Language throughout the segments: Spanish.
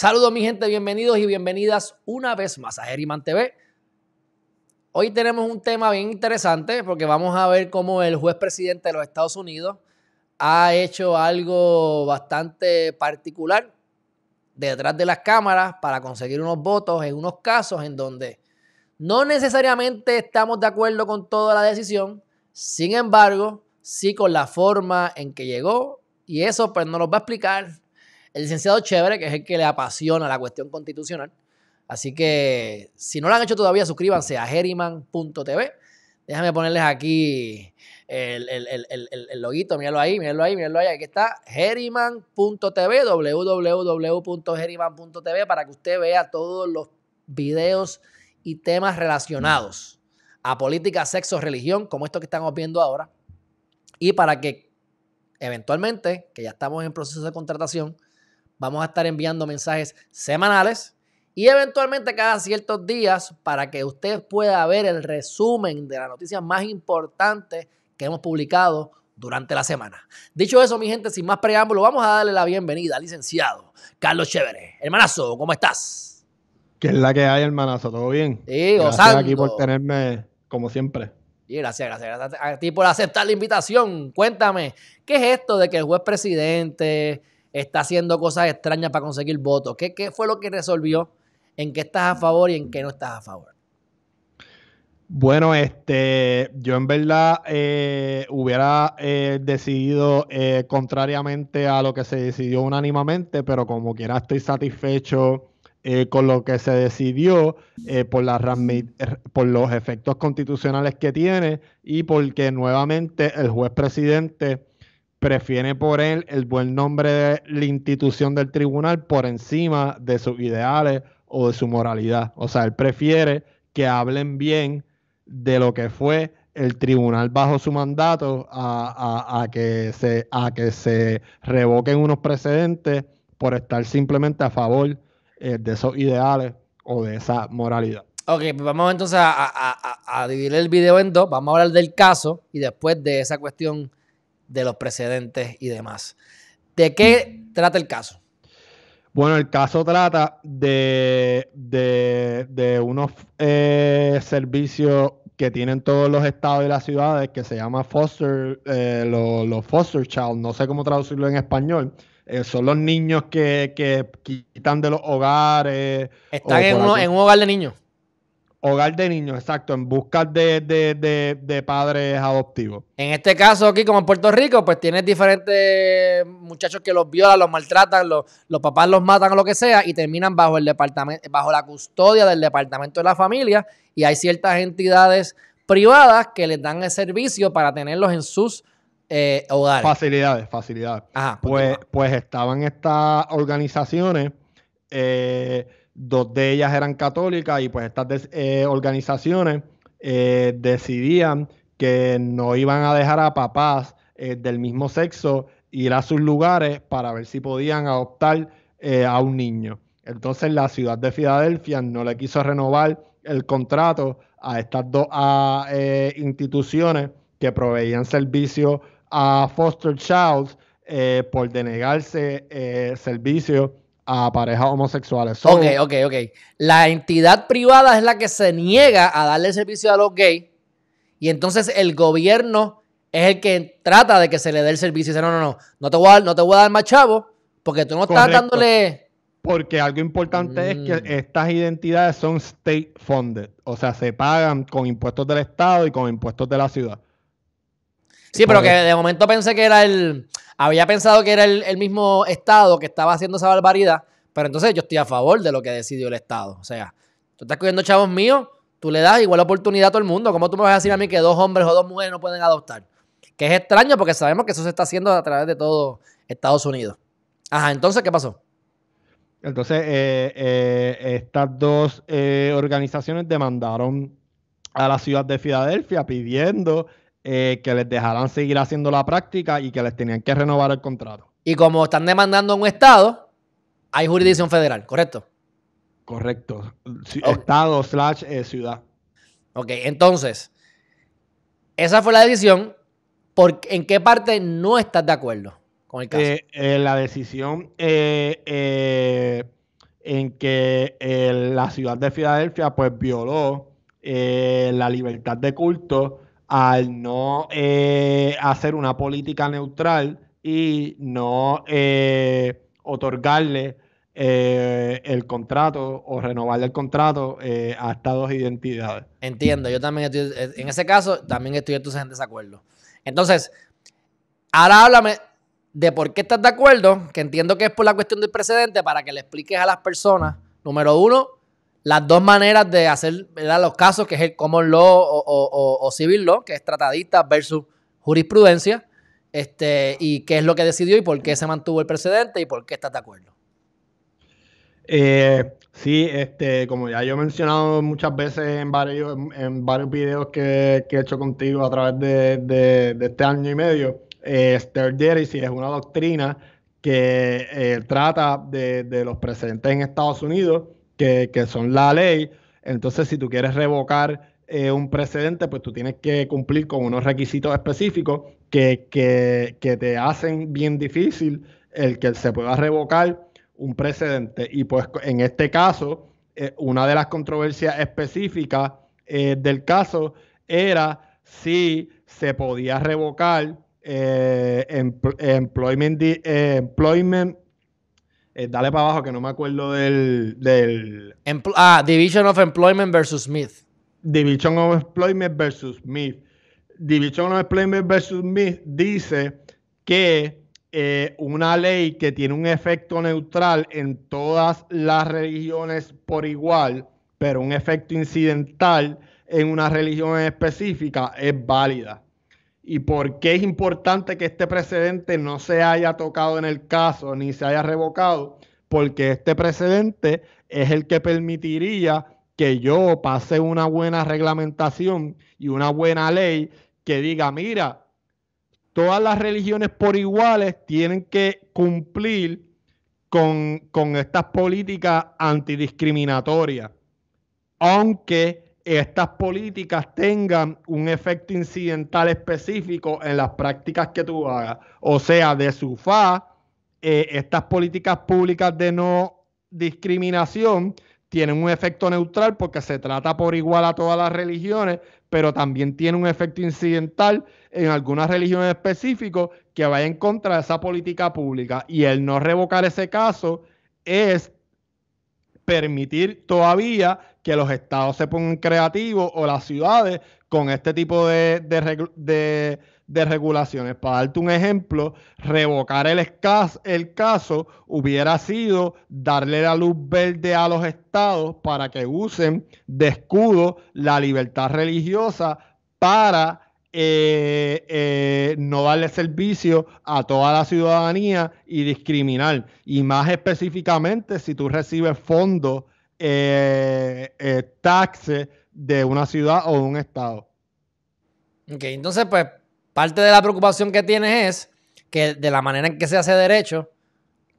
Saludos mi gente, bienvenidos y bienvenidas una vez más a Geriman TV. Hoy tenemos un tema bien interesante porque vamos a ver cómo el juez presidente de los Estados Unidos ha hecho algo bastante particular detrás de las cámaras para conseguir unos votos en unos casos en donde no necesariamente estamos de acuerdo con toda la decisión, sin embargo, sí con la forma en que llegó y eso pues nos lo va a explicar el licenciado Chévere, que es el que le apasiona la cuestión constitucional. Así que si no lo han hecho todavía, suscríbanse a geriman.tv. Déjame ponerles aquí el, el, el, loguito, mírenlo ahí, mírenlo ahí, mírenlo ahí. Aquí está, geriman.tv, www.geriman.tv, para que usted vea todos los videos y temas relacionados a política, sexo, religión, como esto que estamos viendo ahora, y para que eventualmente, que ya estamos en proceso de contratación, Vamos a estar enviando mensajes semanales y eventualmente cada ciertos días para que usted pueda ver el resumen de las noticias más importantes que hemos publicado durante la semana. Dicho eso, mi gente, sin más preámbulo, vamos a darle la bienvenida al licenciado Carlos Chévere. Hermanazo, ¿cómo estás? Que es la que hay, hermanazo? ¿Todo bien? Sí, gozando. Gracias aquí por tenerme, como siempre. Y gracias, gracias, gracias a ti por aceptar la invitación. Cuéntame, ¿qué es esto de que el juez presidente, está haciendo cosas extrañas para conseguir votos. ¿Qué, fue lo que resolvió? ¿En qué estás a favor y en qué no estás a favor? Bueno, este, yo en verdad eh, hubiera eh, decidido eh, contrariamente a lo que se decidió unánimamente, pero como quiera estoy satisfecho con lo que se decidió, por, por los efectos constitucionales que tiene y porque nuevamente el juez presidente prefiere por él el buen nombre de la institución del tribunal por encima de sus ideales o de su moralidad. O sea, él prefiere que hablen bien de lo que fue el tribunal bajo su mandato a, que, se, a que se revoquen unos precedentes por estar simplemente a favor eh, de esos ideales o de esa moralidad. Ok, pues vamos entonces a dividir el video en dos. Vamos a hablar del caso y después de esa cuestión de los precedentes y demás. ¿De qué trata el caso? Bueno, el caso trata de, de, unos eh, servicios que tienen todos los estados y las ciudades que se llama foster, eh, los foster child, no sé cómo traducirlo en español. Eh, son los niños que, que, quitan de los hogares. Están en, en un hogar de niños. Hogar de niños, exacto, en busca de, padres adoptivos. En este caso, aquí como en Puerto Rico, pues tienes diferentes muchachos que los violan, los maltratan, los, los papás los matan o lo que sea, y terminan bajo el departamento, bajo la custodia del departamento de la familia, y hay ciertas entidades privadas que les dan el servicio para tenerlos en sus eh, hogares. Facilidades, facilidades. Ajá, pues, pues estaban estas organizaciones. Eh, dos de ellas eran católicas y pues estas eh, organizaciones eh, decidían que no iban a dejar a papás eh, del mismo sexo ir a sus lugares para ver si podían adoptar a un niño. Entonces la ciudad de Filadelfia no le quiso renovar el contrato a estas dos instituciones que proveían servicio a foster childs por denegarse servicio a parejas homosexuales. ok, ok, ok. La entidad privada es la que se niega a darle servicio a los gays y entonces el gobierno es el que trata de que se le dé el servicio y dice, no, no, no, no te voy a dar, no te voy a dar más chavo porque tú no estás dándole... Porque algo importante es que mm. estas identidades son state funded, o sea, se pagan con impuestos del Estado y con impuestos de la ciudad. Sí, pero que de momento pensé que era el. Había pensado que era el, mismo Estado que estaba haciendo esa barbaridad, pero entonces yo estoy a favor de lo que decidió el Estado. O sea, tú estás cogiendo chavos míos, tú le das igual oportunidad a todo el mundo. ¿Cómo tú me vas a decir a mí que dos hombres o dos mujeres no pueden adoptar? Que es extraño porque sabemos que eso se está haciendo a través de todo Estados Unidos. Ajá, entonces, ¿qué pasó? Entonces, eh, eh, estas dos eh, organizaciones demandaron a la ciudad de Filadelfia pidiendo eh, que les dejarán seguir haciendo la práctica y que les tenían que renovar el contrato. Y como están demandando un Estado, hay jurisdicción mm. federal, ¿correcto? Correcto. Estado slash eh, ciudad. Ok, entonces, esa fue la decisión. ¿En qué parte no estás de acuerdo con el caso? Eh, la decisión en que la ciudad de Filadelfia pues violó la libertad de culto al no eh, hacer una política neutral y no eh, otorgarle eh, el contrato o renovarle el contrato a estas dos identidades. Entiendo, yo también estoy, en ese caso, también estoy entonces en desacuerdo. Entonces, ahora háblame de por qué estás de acuerdo, que entiendo que es por la cuestión del precedente, para que le expliques a las personas, número uno, las dos maneras de hacer los casos, que es el common law o, civil law, que es tratadista versus jurisprudencia, este, y qué es lo que decidió y por qué se mantuvo el precedente y por qué estás de acuerdo. Eh, sí, este, como ya yo he mencionado muchas veces en varios, en varios videos que, he hecho contigo a través de, este año y medio, eh, es una doctrina que eh, trata de, de los precedentes en Estados Unidos que, son la ley. Entonces, si tú quieres revocar eh, un precedente, pues tú tienes que cumplir con unos requisitos específicos que, te hacen bien difícil el que se pueda revocar un precedente. Y pues en este caso, eh, una de las controversias específicas eh, del caso era si se podía revocar employment, employment eh, dale para abajo que no me acuerdo del. ah, Division of Employment versus Smith. Division of Employment versus Smith. Division of Employment versus Smith dice que eh, una ley que tiene un efecto neutral en todas las religiones por igual, pero un efecto incidental en una religión específica es válida y por qué es importante que este precedente no se haya tocado en el caso ni se haya revocado, porque este precedente es el que permitiría que yo pase una buena reglamentación y una buena ley que diga, mira, todas las religiones por iguales tienen que cumplir con, estas políticas antidiscriminatorias, aunque estas políticas tengan un efecto incidental específico en las prácticas que tú hagas. O sea, de su fa, eh, estas políticas públicas de no discriminación tienen un efecto neutral porque se trata por igual a todas las religiones, pero también tiene un efecto incidental en algunas religiones específicas que vayan en contra de esa política pública. Y el no revocar ese caso es permitir todavía que los estados se pongan creativos o las ciudades con este tipo de, regulaciones. Para darte un ejemplo, revocar el, el caso hubiera sido darle la luz verde a los estados para que usen de escudo la libertad religiosa para eh, eh, no darle servicio a toda la ciudadanía y discriminar. Y más específicamente si tú recibes fondos, eh, eh, taxes de una ciudad o de un estado. Ok, entonces pues parte de la preocupación que tienes es que de la manera en que se hace derecho,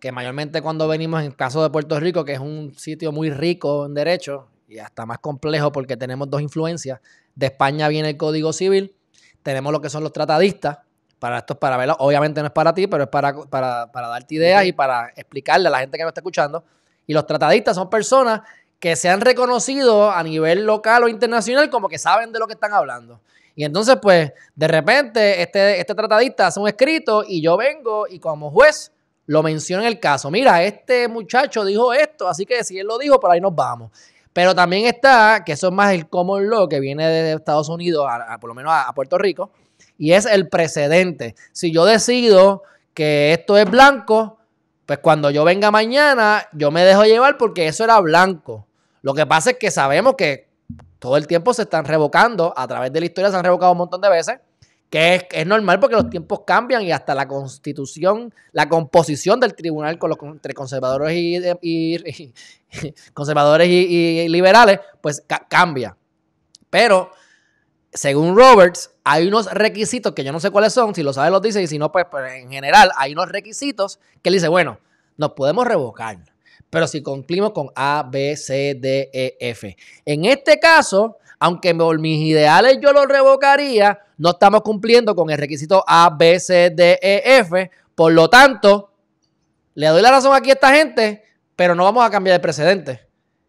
que mayormente cuando venimos en el caso de Puerto Rico, que es un sitio muy rico en derecho y hasta más complejo porque tenemos dos influencias, de España viene el Código Civil tenemos lo que son los tratadistas. Para esto es para verlo. Obviamente no es para ti, pero es para, para, darte ideas y para explicarle a la gente que nos está escuchando. Y los tratadistas son personas que se han reconocido a nivel local o internacional como que saben de lo que están hablando. Y entonces, pues, de repente, este, este tratadista hace un escrito y yo vengo y como juez lo menciono en el caso. Mira, este muchacho dijo esto, así que si él lo dijo, por ahí nos vamos. Pero también está, que eso es más el common law que viene de Estados Unidos, por lo menos a Puerto Rico, y es el precedente. Si yo decido que esto es blanco, pues cuando yo venga mañana, yo me dejo llevar porque eso era blanco. Lo que pasa es que sabemos que todo el tiempo se están revocando, a través de la historia se han revocado un montón de veces, que es, normal porque los tiempos cambian y hasta la constitución, la composición del tribunal con los, entre conservadores y, conservadores y, liberales, pues cambia. Pero, según Roberts, hay unos requisitos que yo no sé cuáles son, si lo sabe los dice, y si no, pues, pues, en general hay unos requisitos que él dice, bueno, nos podemos revocar, pero si cumplimos con A, B, C, D, E, F. En este caso, aunque por mis ideales yo lo revocaría, no estamos cumpliendo con el requisito A, B, C, D, E, F. Por lo tanto, le doy la razón aquí a esta gente, pero no vamos a cambiar el precedente.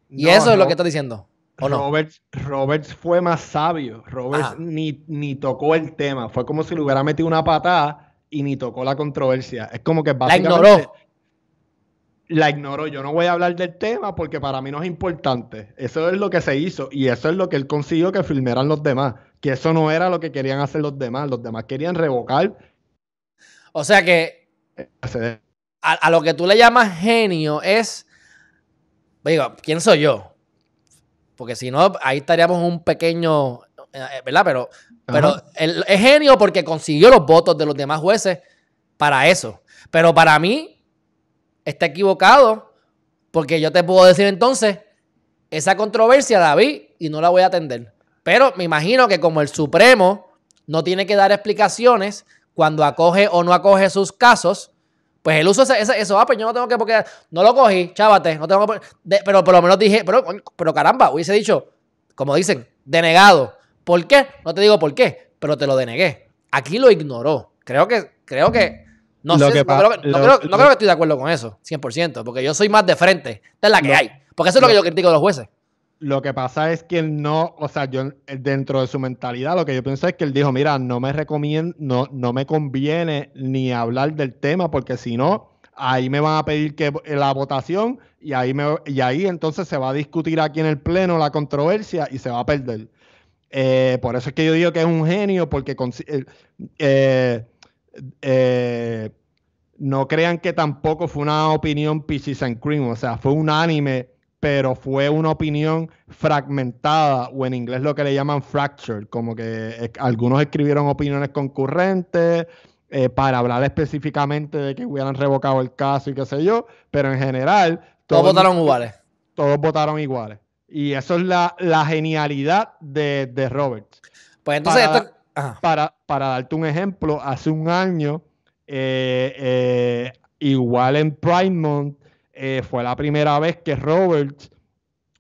Y eso es lo que está diciendo. Roberts, fue más sabio. Roberts ni, tocó el tema. Fue como si le hubiera metido una patada y ni tocó la controversia. Es como que básicamente... La ignoró la ignoró. Yo no voy a hablar del tema porque para mí no es importante. Eso es lo que se hizo y eso es lo que él consiguió que filmaran los demás. Que eso no era lo que querían hacer los demás. Los demás querían revocar. O sea que a, lo que tú le llamas genio es, digo, ¿quién soy yo? Porque si no, ahí estaríamos un pequeño, eh, ¿verdad? Pero, pero es genio porque consiguió los votos de los demás jueces para eso. Pero para mí, está equivocado, porque yo te puedo decir entonces, esa controversia la vi y no la voy a atender. Pero me imagino que como el Supremo no tiene que dar explicaciones cuando acoge o no acoge sus casos, pues él usa eso, va ah, pues yo no tengo que, porque no lo cogí, chávate, no tengo que, pero por lo menos dije, pero, pero caramba, hubiese dicho, como dicen, denegado. ¿Por qué? No te digo por qué, pero te lo denegué. Aquí lo ignoró. Creo que, creo que no, sé, no, creo, que, no, creo, que estoy de acuerdo con eso, 100%, porque yo soy más de frente. Esta es la que hay. Porque eso es lo, que yo critico de los jueces. Lo que pasa es que no, o sea, yo eh, dentro de su mentalidad, lo que yo pienso es que él dijo, mira, no me recomiendo, no, no me conviene ni hablar del tema, porque si no, ahí me van a pedir que eh, la votación y ahí, me, y ahí entonces se va a discutir aquí en el Pleno la controversia y se va a perder. Eh, por eso es que yo digo que es un genio, porque... eh, eh, no crean que tampoco fue una opinión Peaches and Cream, o sea, fue unánime, pero fue una opinión fragmentada, o en inglés lo que le llaman fractured, como que algunos escribieron opiniones concurrentes eh, para hablar específicamente de que hubieran revocado el caso y qué sé yo, pero en general... Todos, votaron iguales. Todos votaron iguales. Y eso es la, genialidad de, Roberts. Pues entonces para, darte un ejemplo, hace un año, eh, eh, igual en Pride eh, fue la primera vez que Roberts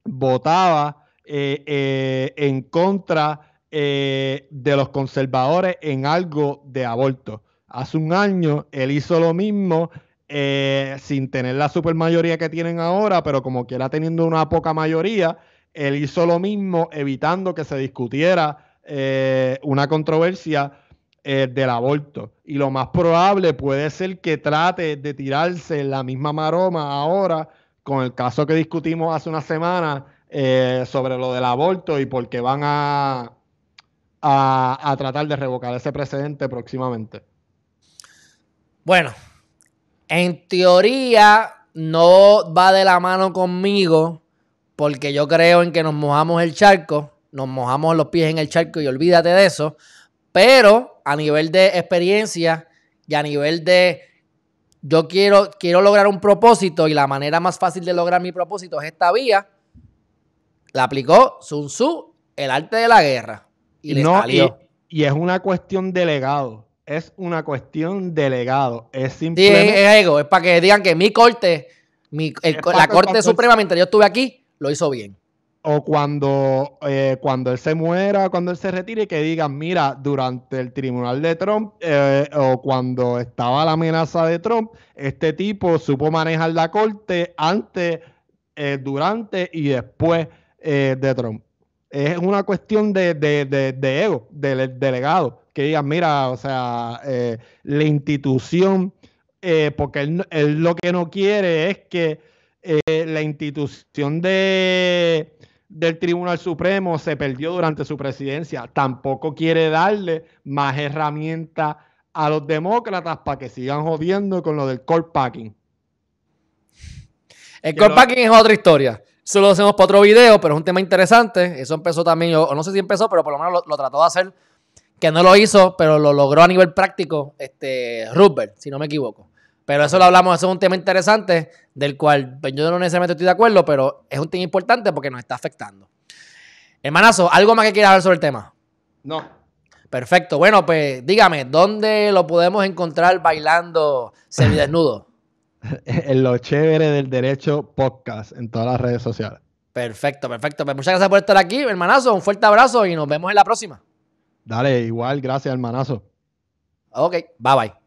votaba en contra de los conservadores en algo de aborto. Hace un año él hizo lo mismo sin tener la supermayoría que tienen ahora, pero como quiera teniendo una poca mayoría, él hizo lo mismo evitando que se discutiera eh, una controversia eh, del aborto. Y lo más probable puede ser que trate de tirarse la misma maroma ahora con el caso que discutimos hace una semana eh, sobre lo del aborto y porque van a, a tratar de revocar ese precedente próximamente. Bueno, en teoría no va de la mano conmigo porque yo creo en que nos mojamos el charco nos mojamos los pies en el charco y olvídate de eso. Pero a nivel de experiencia y a nivel de yo quiero, quiero lograr un propósito y la manera más fácil de lograr mi propósito es esta vía, la aplicó Sun Tzu, el arte de la guerra. Y le salió. Y, es una cuestión de legado. Es una cuestión de legado. Es simplemente. es, ego. Es para que digan que mi corte, la Corte Suprema, mientras yo estuve aquí, lo hizo bien o cuando, eh, cuando él se muera, cuando él se retire, que digan, mira, durante el tribunal de Trump eh, o cuando estaba la amenaza de Trump, este tipo supo manejar la corte antes, eh, durante y después de Trump. Es una cuestión de, de, de, ego, del delegado, que digan, mira, o sea, la institución, porque él, lo que no quiere es que... la institución de, del Tribunal Supremo se perdió durante su presidencia. Tampoco quiere darle más herramientas a los demócratas para que sigan jodiendo con lo del court packing. El court packing es otra historia. Eso lo hacemos para otro video, pero es un tema interesante. Eso empezó también, yo no sé si empezó, pero por lo menos lo, trató de hacer. Que no lo hizo, pero lo logró a nivel práctico este, Rupert, si no me equivoco. Pero eso lo hablamos, eso es un tema interesante del cual pues, yo no necesariamente estoy de acuerdo, pero es un tema importante porque nos está afectando. Hermanazo, ¿algo más que quieras hablar sobre el tema? No. Perfecto. Bueno, pues dígame, ¿dónde lo podemos encontrar bailando semidesnudo? en lo chévere del derecho podcast en todas las redes sociales. Perfecto, perfecto. Pues, muchas gracias por estar aquí, hermanazo. Un fuerte abrazo y nos vemos en la próxima. Dale, igual, gracias, hermanazo. Ok, bye bye.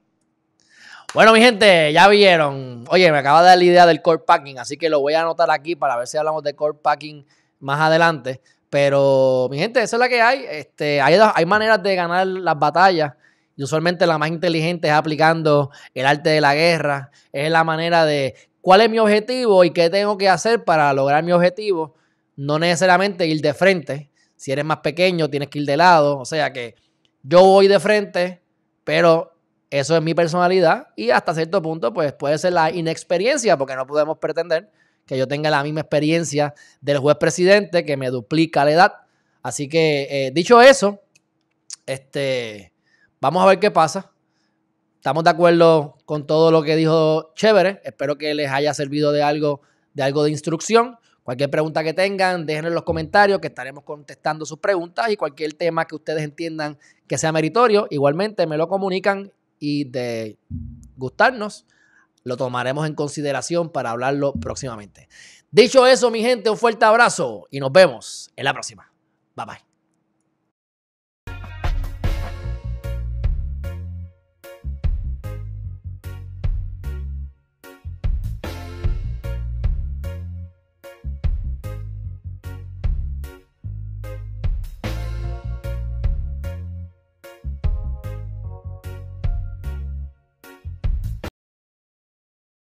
Bueno, mi gente, ya vieron. Oye, me acaba de dar la idea del core packing, así que lo voy a anotar aquí para ver si hablamos de core packing más adelante. Pero, mi gente, eso es la que hay. Este, hay, hay maneras de ganar las batallas. Y usualmente la más inteligente es aplicando el arte de la guerra. Es la manera de cuál es mi objetivo y qué tengo que hacer para lograr mi objetivo. No necesariamente ir de frente. Si eres más pequeño, tienes que ir de lado. O sea que yo voy de frente, pero eso es mi personalidad y hasta cierto punto pues puede ser la inexperiencia porque no podemos pretender que yo tenga la misma experiencia del juez presidente que me duplica la edad. Así que eh, dicho eso, este, vamos a ver qué pasa. Estamos de acuerdo con todo lo que dijo Chévere. Espero que les haya servido de algo, de algo de instrucción. Cualquier pregunta que tengan, déjenlo en los comentarios que estaremos contestando sus preguntas y cualquier tema que ustedes entiendan que sea meritorio, igualmente me lo comunican y de gustarnos, lo tomaremos en consideración para hablarlo próximamente. Dicho eso, mi gente, un fuerte abrazo y nos vemos en la próxima. Bye bye.